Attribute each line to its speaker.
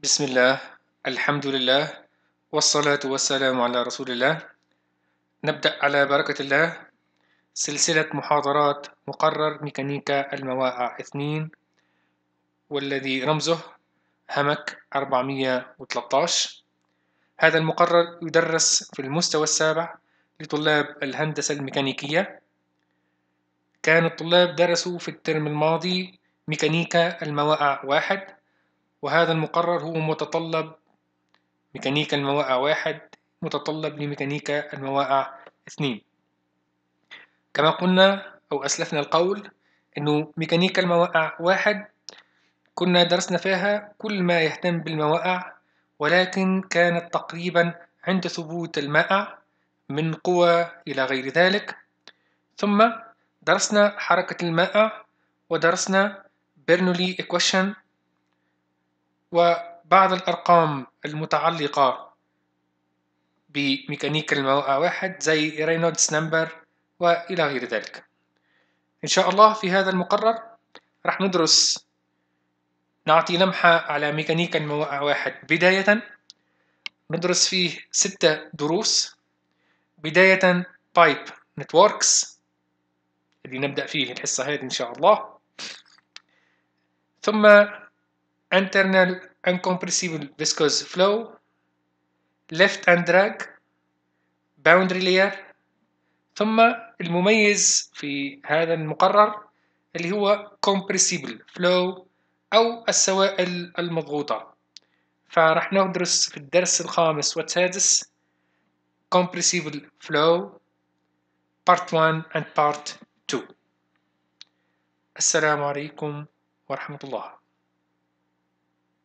Speaker 1: بسم الله الحمد لله والصلاة والسلام على رسول الله نبدأ على بركة الله سلسلة محاضرات مقرر ميكانيكا المواقع اثنين والذي رمزه همك 413 هذا المقرر يدرس في المستوى السابع لطلاب الهندسة الميكانيكية كان الطلاب درسوا في الترم الماضي ميكانيكا المواقع واحد وهذا المقرر هو متطلب ميكانيكا الموائع واحد متطلب لميكانيكا الموائع اثنين كما قلنا أو أسلفنا القول أنه ميكانيكا الموائع واحد كنا درسنا فيها كل ما يهتم بالموائع ولكن كانت تقريبا عند ثبوت المائع من قوى إلى غير ذلك ثم درسنا حركة المائع ودرسنا بيرنولي equation وبعض الأرقام المتعلقة بميكانيكا الموقع واحد زي رينولدز نمبر وإلى غير ذلك إن شاء الله في هذا المقرر راح ندرس نعطي لمحة على ميكانيكا الموقع واحد بداية ندرس فيه ستة دروس بداية بايب نتوركس اللي نبدأ فيه الحصة هذه إن شاء الله ثم internal incompressible viscous flow left and drag boundary layer ثم المميز في هذا المقرر اللي هو compressible flow أو السوائل المضغوطة فراح ندرس في الدرس الخامس والسادس compressible flow part 1 and part 2 السلام عليكم ورحمة الله